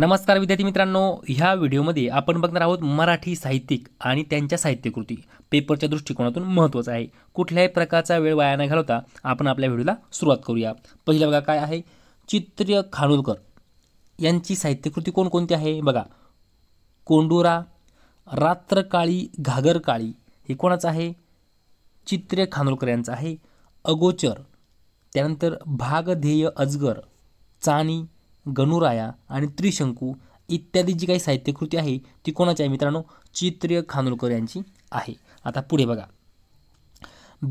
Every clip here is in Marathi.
नमस्कार विद्यार्थी मित्रांनो ह्या व्हिडिओमध्ये आपण बघणार आहोत मराठी साहित्यिक आणि त्यांच्या साहित्यकृती पेपरच्या दृष्टिकोनातून महत्त्वाचं आहे कुठल्याही प्रकारचा वेळ वाया न घालवता आपण आपल्या व्हिडिओला सुरुवात करूया पहिलं बघा काय आहे चित्र खानोलकर यांची साहित्यकृती कोणकोणती आहे बघा कोंडुरा रात्रकाळी घागरकाळी हे कोणाचं आहे चित्र खानोलकर यांचं आहे अगोचर त्यानंतर भागधेय अजगर चाणी गणुराया आणि त्रिशंकू इत्यादी जी काही साहित्यकृती आहे ती कोणाची आहे मित्रांनो चित्र्य खानोलकर यांची आहे आता पुढे बघा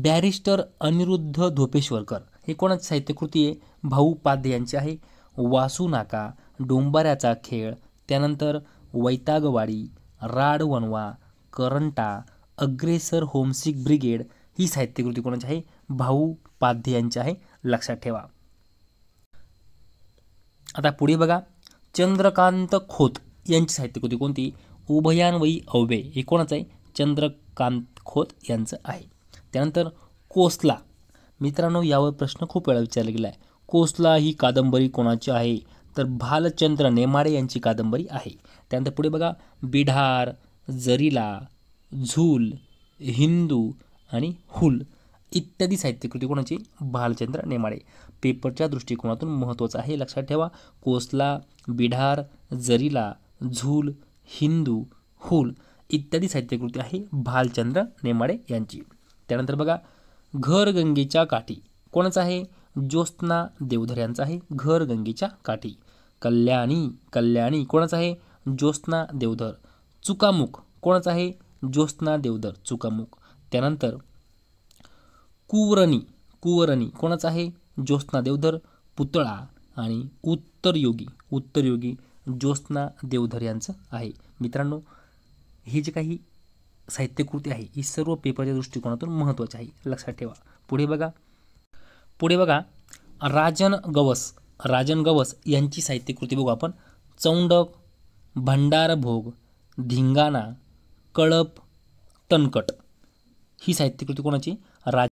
बॅरिस्टर अनिरुद्ध धोपेश्वरकर हे कोणाची साहित्यकृती आहे भाऊ पाध्ये यांची आहे वासू नाका डोंबाऱ्याचा खेळ त्यानंतर वैतागवाडी राडवनवा करंटा अग्रेसर होमसिक ब्रिगेड ही साहित्यकृती कोणाची आहे भाऊ पाध्ये यांची आहे लक्षात ठेवा आता पुढे बघा चंद्रकांत खोत यांची साहित्यकृती कोणती उभयान्वयी अव्यय हे कोणाचं आहे चंद्रकांत खोत यांचं आहे त्यानंतर कोसला मित्रांनो यावर प्रश्न खूप वेळा विचारला गेला आहे कोसला ही कादंबरी कोणाची आहे तर भालचंद्र नेमाडे यांची कादंबरी आहे त्यानंतर पुढे बघा बिढार जरीला झूल हिंदू आणि हुल इत्यादी साहित्यकृती कोणाची भालचंद्र नेमाडे पेपरच्या दृष्टिकोनातून महत्त्वाचं आहे लक्षात ठेवा कोसला बिढार जरीला झूल हिंदू हुल इत्यादी साहित्यकृती आहे भालचंद्र नेमाडे यांची त्यानंतर बघा घर गंगेच्या काठी कोणाचं आहे ज्योत्स्ना देवधर यांचं आहे घर गंगेच्या काठी कल्याणी कल्याणी कोणाचं आहे ज्योत्स्ना देवधर चुकामुख कोणाचं आहे ज्योत्स्ना देवधर चुकामुख त्यानंतर कुवरणी कुवरणी कोणाचं आहे ज्योत्स्ना देवधर पुतळा आणि उत्तरयोगी उत्तरयोगी ज्योत्स्ना देवधर यांचं आहे मित्रांनो ही जी काही साहित्यकृती आहे ही सर्व पेपरच्या दृष्टिकोनातून महत्त्वाची आहे लक्षात ठेवा पुढे बघा पुढे बघा राजन गवस राजन गवस यांची साहित्यकृती बघू आपण चौंडक भंडारभोग धिंगाणा कळप तनकट ही साहित्यकृती कोणाची राज